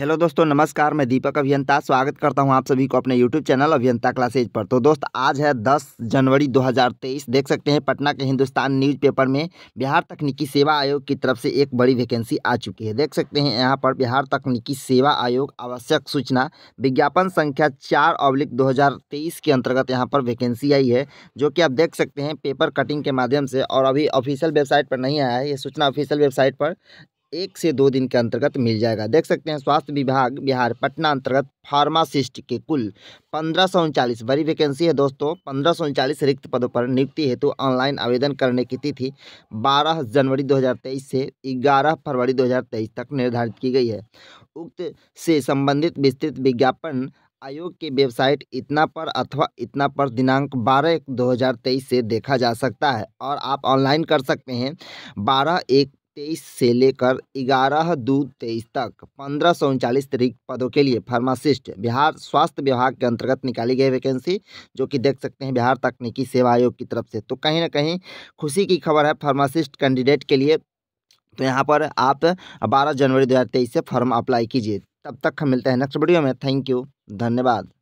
hello दोस्तों नमस्कार मैं दीपक अभियंता स्वागत करता हूं आप सभी को अपने यूट्यूब चैनल अभियंता क्लासेज पर तो दोस्त आज है 10 जनवरी 2023 देख सकते हैं पटना के हिंदुस्तान न्यूज़पेपर में बिहार तकनीकी सेवा आयोग की तरफ से एक बड़ी वैकेंसी आ चुकी है देख सकते हैं यहां पर बिहार तकनीकी सेवा आयोग आवश्यक सूचना विज्ञापन संख्या चार अब्लिक दो के अंतर्गत यहाँ पर वैकेंसी आई है जो कि आप देख सकते हैं पेपर कटिंग के माध्यम से और अभी ऑफिशियल वेबसाइट पर नहीं आया है ये सूचना ऑफिशियल वेबसाइट पर एक से दो दिन के अंतर्गत मिल जाएगा देख सकते हैं स्वास्थ्य विभाग बिहार पटना अंतर्गत फार्मासिस्ट के कुल पंद्रह सौ उनचालीस बड़ी वैकेंसी है दोस्तों पंद्रह सौ उनचालीस रिक्त पदों पर नियुक्ति हेतु तो ऑनलाइन आवेदन करने की तिथि 12 जनवरी 2023 से 11 फरवरी 2023 तक निर्धारित की गई है उक्त से संबंधित विस्तृत विज्ञापन आयोग की वेबसाइट इतना पर अथवा इतना पर दिनांक 12 एक 2023 से देखा जा सकता है और आप ऑनलाइन कर सकते हैं 12 एक तेईस से लेकर ग्यारह दो तेईस तक पंद्रह सौ उनचालीस रिक्त पदों के लिए फार्मासिस्ट बिहार स्वास्थ्य विभाग के अंतर्गत निकाली गई वैकेंसी जो कि देख सकते हैं बिहार तकनीकी सेवा आयोग की तरफ से तो कहीं ना कहीं खुशी की खबर है फार्मासिस्ट कैंडिडेट के लिए तो यहाँ पर आप बारह जनवरी दो से फॉर्म अप्लाई कीजिए तब तक हम मिलते हैं नेक्स्ट वीडियो में थैंक यू धन्यवाद